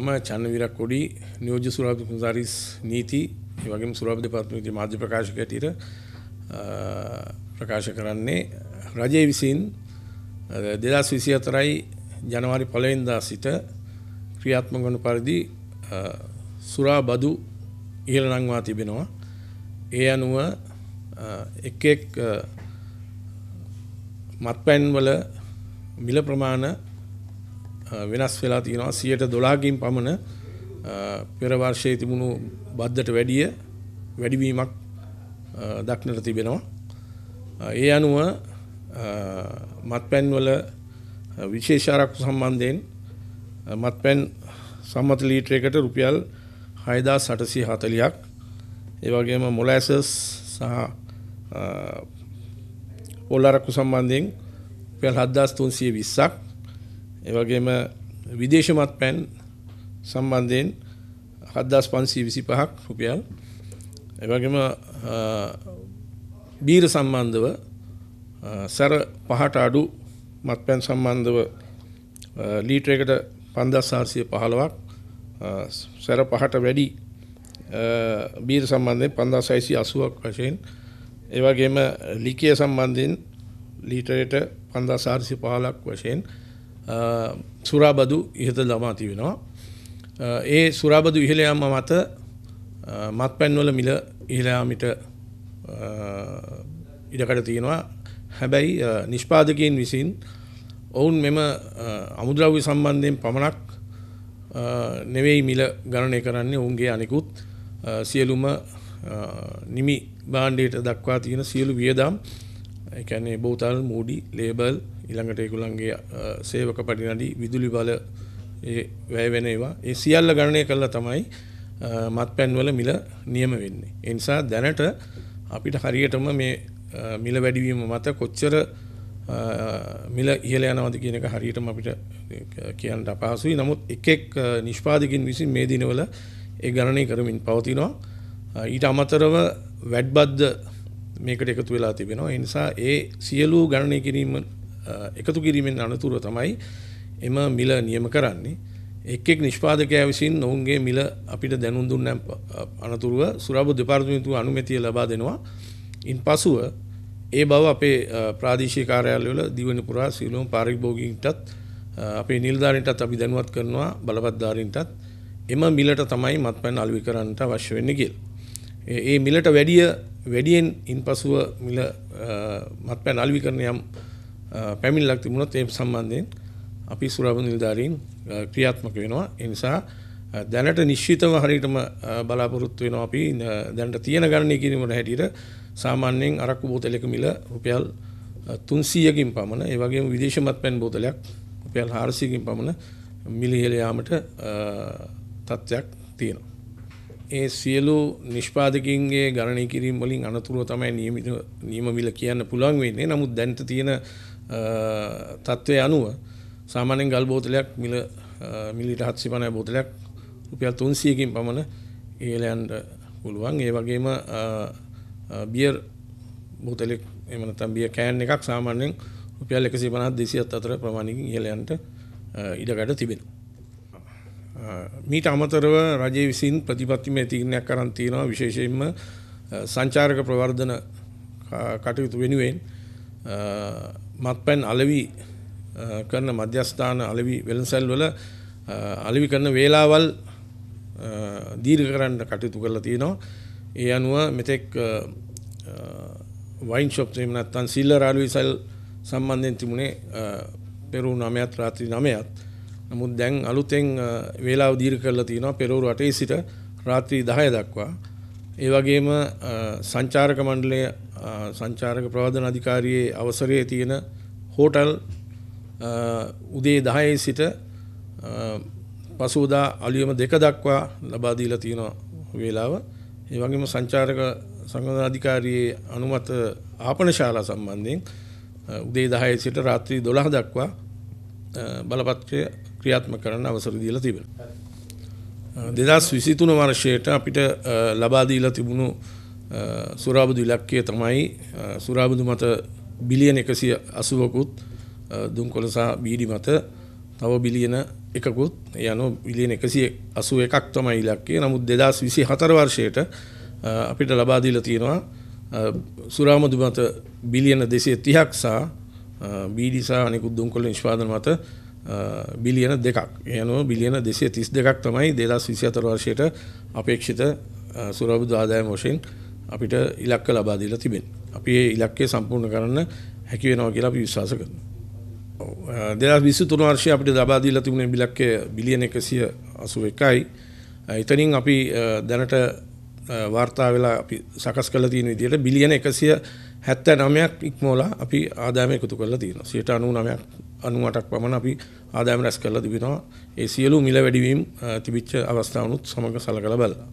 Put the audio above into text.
මම චන්න විරක් කොඩි නියෝජ්‍ය සුරාබ් කුමාරිස් නීති ඒ වගේම සුරාබ් දෙපාර්තමේන්තුවේ මාධ්‍ය ප්‍රකාශක ඇටියට ප්‍රකාශ කරන්නේ රජය විසින් 2024යි ජනවාරි 1 වෙනිදා සිට ක්‍රියාත්මක වන පරිදි සුරා බදු ඉහළ නංවා තිබෙනවා. ඒ අනුව එක් එක් මත්පැන් වල මිල ප්‍රමාණ වෙනස් වෙලා තියෙනවා සියයට දොලාගින් පමණ පෙරවර්ෂයේ තිබුණු බද්ධට වැඩිය වැඩිවීමක් දක්නට තිබෙනවා. ඒ අනුව මත්පැන්වල විශේෂාරක්කු සම්බන්ධයෙන් මත්පැන් සම්මත ලීටරයකට රුපියල් හයදා සටසී හතලියක් ඒවගේම මොලෑසස් සහ පොල්ලරක්කු සම්බන්ධයෙන් පෙල් හද්දාස් තුන්සිය විස්සක් ඒවගේම විදේශමත් පැන් සම්බන්ධයෙන් හද්දස් පන්සී විසි පහක් රුපියල් එවගේම බීර සම්බන්ධව සැර පහට අඩු මත් පැන් සම්බන්ධව ලීට්‍රකට පන්දස් සාර්සිය පහළවක් සැර පහට වැඩි බීර සම්බන්ධය පන්දා සයිසි අසුවක් වශයෙන් ඒවගේම ලිකය සම්බන්ධයෙන් ලීටරයට පන්දා සාර්සි පහලක් වශයෙන් සුරාබදු ඉහත දමා තිබෙනවා. ඒ සුරාබදු ඉහළ යාම මත මත්පැන්වල මිල ඉහළ යාමට ඉඩකඩ තියෙනවා. හැබැයි නිෂ්පාදකයන් විසින් ඔවුන් මෙම අමුද්‍රව්‍ය සම්බන්ධයෙන් පමණක් නෙවෙයි මිල ගණනය කරන්නේ ඔවුන්ගේ අනිකුත් සියලුම නිමි බාණ්ඩයට දක්වා තියෙන සියලු වියදම් එකන්නේ බෝතල් මූඩි ලේබල් ඉළඟට ඒකුළන්ගේ සේවක පටිනඩි විදුලි බල වැෑවෙන ඒවා ඒ සියල්ල ගණනය කරලා තමයි මත් පැන්වල මිල නියම වෙන්නේ. එනිසා දැනට අපිට හරියටම මේ මිල වැඩිවීම මත කොච්චර මිල ඉහල යනවද කියනක හරියටම අපිට කියන්න අපහසුයි නමුත් එකෙක් නිෂ්පාදකින් විසින් මේ දිනවල ඒ ගණනය කරමින් පවතිනවා. ඊට අමතරව වැඩ්බද්ද මේකට එකතු වෙලා තිබෙනවා. ඒ නිසා ඒ සියලු ගණනය කිරීම එකතු කිරීමෙන් අනතුරුව තමයි එම මිල නියම කරන්නේ. එක් එක් නිෂ්පාදකයා විසින් ඔවුන්ගේ මිල අපිට දැනුම් දුන්න අනතුරුව සුරාබු දෙපාර්තමේන්තුව අනුමැතිය ලබා දෙනවා. ඉන්පසුව ඒ බව අපේ ප්‍රාදේශීය කාර්යාලවල දිවයින පුරා සියලුම පාරිභෝගිකයින්ටත් අපේ නිලධාරීන්ටත් අපි දැනුවත් කරනවා බලපත්‍රධාරීන්ටත් එම මිලට තමයි මත්පැන් අලෙවි කරන්නට අවශ්‍ය වෙන්නේ කියලා. ඒ මිලට වැඩිය වැඩියෙන් ඉන් පසුව මිල මත්පැන් අල්වි කරන යම් පැමිල්ලක් තිබුණොත් ඒ සම්බන්ධයෙන් අපි සුරාබ නිලධාරීන් ක්‍රියාත්මක වෙනවා ඒ නිසා දැනට නිශ්චිතව හරියටම බලාපොරොත්තු වෙනවා අපි දැනට තියෙන ගණනය කිරීමට හැටියට සාමාන්‍යයෙන් අරක්කු බෝතලයක මිල රුපියල් 300කින් පමණ ඒ වගේම විදේශ මත්පැන් බෝතලයක් රුපියල් 400කින් පමණ මිල ඉහළ යාමට තත්ත්වයක් තියෙනවා ඒ සියලු නිෂ්පාදකින්ගේ ගණනය කිරීම් වලින් අනතුරුව තමයි නියමිත නියම මිල කියන්න පුළුවන් වෙන්නේ නමුත් දැන්ට තියෙන තත්ත්වය අනුව සාමාන්‍යෙන් ගල් බෝතලයක් මිල මිලිට හත්සි පණය බෝතලයක් රුපියල් තුන්සියකින් පමණ ඒලයන්ට පුළුවන් ඒ වගේම බියර් බෝතලෙක් එමනතම් බිය කෑන් එකක් සාමාන්‍යෙන් රුපියල් එකසි පනත් දෙසිත් අතර ප්‍රමාණිකින් ඉහලයන්ට ඉඩකට තිබෙනවා මීට අමතරව රජයේ විසින් ප්‍රතිපත්තිමය තීරණයක් කරන් තියෙනවා විශේෂයෙන්ම සංචාරක ප්‍රවර්ධන කටයුතු වෙනුවෙන් මත්පැන් අලෙවි කරන මධ්‍යස්ථාන අලෙවි වෙළඳසැල් වල අලෙවි කරන වේලාවල් දීර්ඝ කරන්න කටයුතු කරලා තියෙනවා. ඒ අනුව මෙතෙක් වයින් ෂොප්ස් එහෙම නැත්නම් සිල්ලර් අලෙවි සැල් සම්බන්ධයෙන් තිබුණේ පෙරු 9ත් රාත්‍රී 9ත් නමුත් දැන් අලුතෙන් වේලාව දීර්ඝ කරලා තියෙනවා පෙරවරු 8 සිට රාත්‍රී 10 දක්වා. ඒ වගේම සංචාරක මණ්ඩලය සංචාරක ප්‍රවර්ධන අධිකාරියේ අවසරයේ තියෙන හෝටල් උදේ 10 සිට පසුදා අලුයම 2 දක්වා ලබා දීලා තියෙනවා වේලාව. ඒ වගේම සංචාරක සංවර්ධන අධිකාරියේ අනුමත ආපන ශාලා සම්බන්ධයෙන් උදේ 10 සිට රාත්‍රී 12 දක්වා බලපත්‍රය ක්‍රියාත්මක කරන්න අවසර දීලා තිබෙනවා. 2023 වර්ෂයට අපිට ලබා දීලා තිබුණු සුරාබදු ඉලක්කය තමයි සුරාබදු මත බිලියන 180කුත් දුම්කොළසා බීඩි මත තව බිලියන එකකුත් යනු බිලියන 181ක් තමයි ඉලක්කය. නමුත් 2024 වර්ෂයට අපිට ලබා දීලා තියෙනවා සුරාමදු මත බිලියන 230ක් සහ බීඩි සහ අනෙකුත් දුම්කොළ නිෂ්පාදන මත බිලියන දෙකක් යනුව බිලියන දෙසිය තිස් දෙකක් තමයි දෙදස් විසි අතර වර්ෂයට අපේක්ෂිත සුරබුදු ආදායම වශයෙන් අපිට ඉලක්ක ලබා දීලා තිබෙන. අපි ඒ ඉලක්කය සම්පූර්ණ කරන්න හැකි වෙනවා කියලා අපි විශ්වාස කරනවා. දෙදස් විසි තුන වර්ෂය අපිට ලබා දීලා තිබුණේ ඉලක්කය බිලියන එකසිය අසු එකයි. එතනින් අපි දැනට වාර්තා වෙලා අපි සකස් කරලා තියෙන විදිහට බිලියන 179ක් ඉක්මවලා අපි ආදායම එකතු කරලා තියෙනවා 99ක් අනුවටක් පමණ අපි ආදායම රැස් කරලා තිබෙනවා ඒ සියලු මිල වැඩිවීම් තිබිච්ච අවස්ථාවනුත් සමග සලකලා බලලා